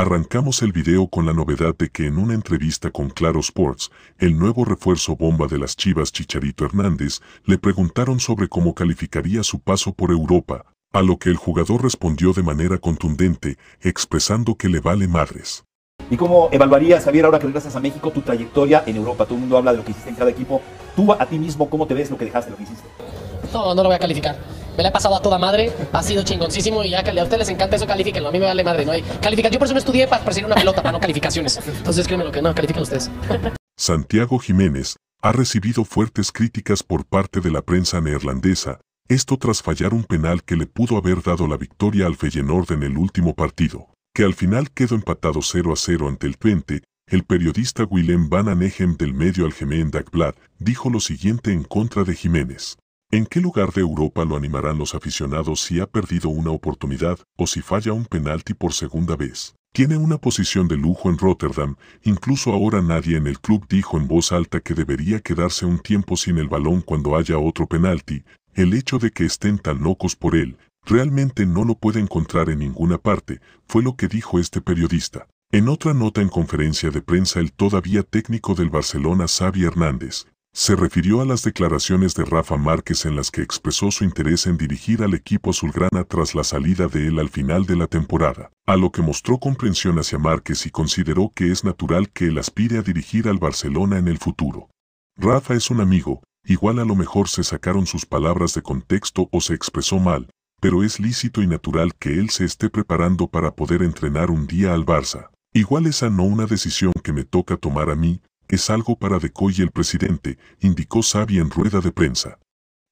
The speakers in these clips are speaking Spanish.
Arrancamos el video con la novedad de que en una entrevista con Claro Sports, el nuevo refuerzo bomba de las Chivas Chicharito Hernández, le preguntaron sobre cómo calificaría su paso por Europa, a lo que el jugador respondió de manera contundente, expresando que le vale madres. ¿Y cómo evaluarías, Javier, ahora que regresas a México, tu trayectoria en Europa? Todo el mundo habla de lo que hiciste en cada equipo. Tú a ti mismo, ¿cómo te ves lo que dejaste, lo que hiciste? No, no lo voy a calificar. Le ha pasado a toda madre, ha sido chingoncísimo y ya que a ustedes les encanta eso, califiquenlo, a mí me vale madre, no hay calificación, yo por eso me estudié para parecer una pelota, para no calificaciones. Entonces créanme lo que no, califiquen ustedes. Santiago Jiménez ha recibido fuertes críticas por parte de la prensa neerlandesa, esto tras fallar un penal que le pudo haber dado la victoria al Feyenoord en el último partido, que al final quedó empatado 0 a 0 ante el Twente, el periodista Willem van Anegem del medio Algemeen Dagblad dijo lo siguiente en contra de Jiménez. ¿En qué lugar de Europa lo animarán los aficionados si ha perdido una oportunidad o si falla un penalti por segunda vez? Tiene una posición de lujo en Rotterdam, incluso ahora nadie en el club dijo en voz alta que debería quedarse un tiempo sin el balón cuando haya otro penalti, el hecho de que estén tan locos por él, realmente no lo puede encontrar en ninguna parte, fue lo que dijo este periodista. En otra nota en conferencia de prensa el todavía técnico del Barcelona Xavi Hernández, se refirió a las declaraciones de Rafa Márquez en las que expresó su interés en dirigir al equipo azulgrana tras la salida de él al final de la temporada, a lo que mostró comprensión hacia Márquez y consideró que es natural que él aspire a dirigir al Barcelona en el futuro. Rafa es un amigo, igual a lo mejor se sacaron sus palabras de contexto o se expresó mal, pero es lícito y natural que él se esté preparando para poder entrenar un día al Barça. Igual esa no una decisión que me toca tomar a mí, es algo para decoy el presidente, indicó Xavi en rueda de prensa.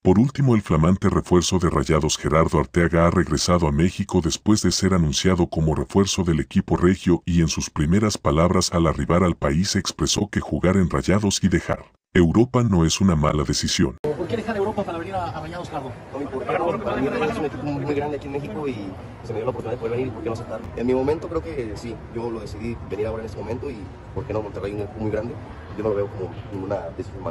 Por último, el flamante refuerzo de Rayados Gerardo Arteaga ha regresado a México después de ser anunciado como refuerzo del equipo regio y en sus primeras palabras al arribar al país expresó que jugar en Rayados y dejar Europa no es una mala decisión. ¿Por qué dejar Europa para venir a, a Rayados, Carlos? No me importa, no, para es un equipo muy, grande aquí en México y se me dio la oportunidad de poder venir y por qué no aceptar. En mi momento creo que sí, yo lo decidí venir ahora en este momento y por qué no Monterrey es un equipo muy grande. Yo no lo veo como una decisión